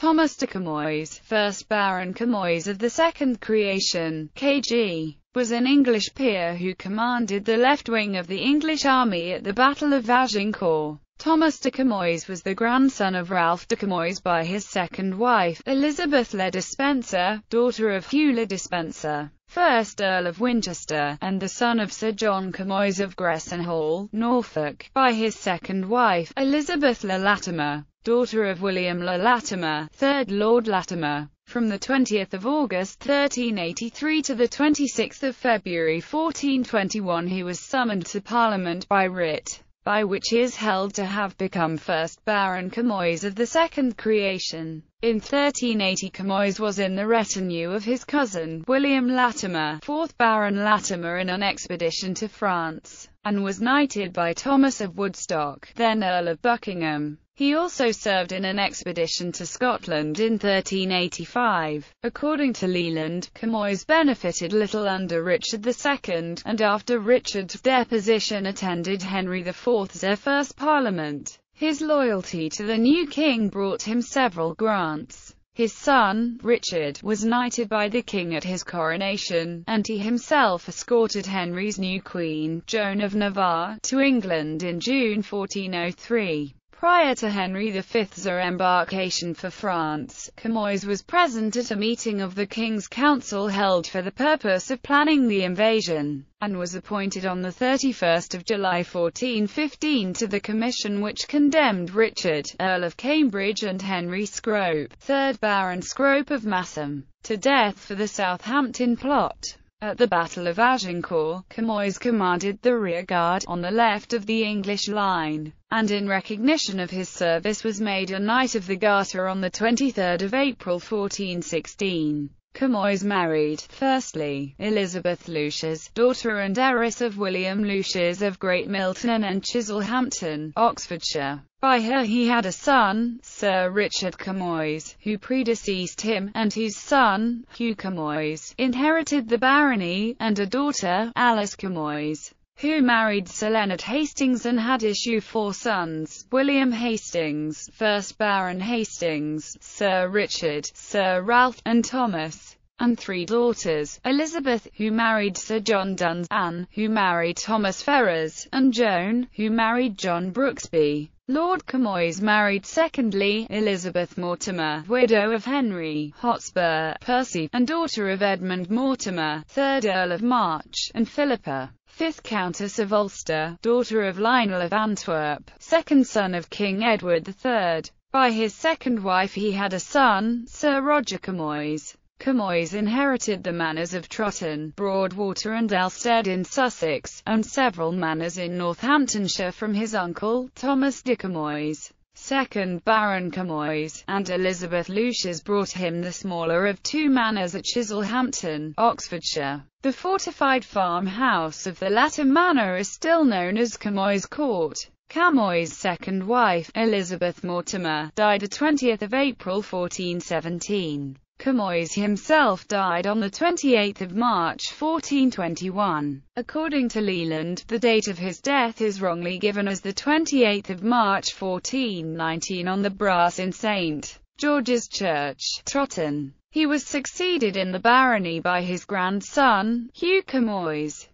Thomas de Camoys, first Baron Camoys of the Second Creation, KG, was an English peer who commanded the left wing of the English army at the Battle of Agincourt. Thomas de Camoys was the grandson of Ralph de Camoys by his second wife, Elizabeth Le Despenser, daughter of Hugh Le Despenser, 1st Earl of Winchester, and the son of Sir John Camoys of Gresson Hall, Norfolk, by his second wife, Elizabeth Le Latimer daughter of William Le Latimer, 3rd Lord Latimer, from the 20th of August 1383 to the 26th of February 1421 he was summoned to Parliament by writ, by which he is held to have become first Baron Camoys of the second creation. In 1380 Camoys was in the retinue of his cousin, William Latimer, 4th Baron Latimer in an expedition to France, and was knighted by Thomas of Woodstock, then Earl of Buckingham. He also served in an expedition to Scotland in 1385. According to Leland, Camoys benefited little under Richard II, and after Richard's deposition attended Henry IV's first parliament. His loyalty to the new king brought him several grants. His son, Richard, was knighted by the king at his coronation, and he himself escorted Henry's new queen, Joan of Navarre, to England in June 1403. Prior to Henry V's embarkation for France, Camoys was present at a meeting of the King's Council held for the purpose of planning the invasion, and was appointed on 31 July 1415 to the commission which condemned Richard, Earl of Cambridge and Henry Scrope, 3rd Baron Scrope of Massam, to death for the Southampton plot. At the Battle of Agincourt, Camoys commanded the rearguard, on the left of the English line and in recognition of his service was made a Knight of the Garter on 23 April 1416. Camoys married, firstly, Elizabeth Lucius, daughter and heiress of William Lucius of Great Milton and Chiselhampton, Oxfordshire. By her he had a son, Sir Richard Camoys, who predeceased him, and his son, Hugh Camoys, inherited the barony, and a daughter, Alice Camoys who married Sir Leonard Hastings and had issue four sons, William Hastings, 1st Baron Hastings, Sir Richard, Sir Ralph, and Thomas, and three daughters, Elizabeth, who married Sir John Duns, Anne, who married Thomas Ferrers, and Joan, who married John Brooksby. Lord Camoys married secondly, Elizabeth Mortimer, widow of Henry, Hotspur, Percy, and daughter of Edmund Mortimer, 3rd Earl of March, and Philippa, 5th Countess of Ulster, daughter of Lionel of Antwerp, 2nd son of King Edward III. By his second wife he had a son, Sir Roger Camoys. Camoys inherited the manors of Trotton, Broadwater and Elstead in Sussex, and several manors in Northamptonshire from his uncle, Thomas de Camoys, 2nd Baron Camoys, and Elizabeth Lucius brought him the smaller of two manors at Chiselhampton, Oxfordshire. The fortified farmhouse of the latter manor is still known as Camoys Court. Camoys' second wife, Elizabeth Mortimer, died 20 April 1417. Camoys himself died on 28 March 1421. According to Leland, the date of his death is wrongly given as 28 March 1419 on the brass in St. George's Church, Trotton. He was succeeded in the barony by his grandson, Hugh Camoys.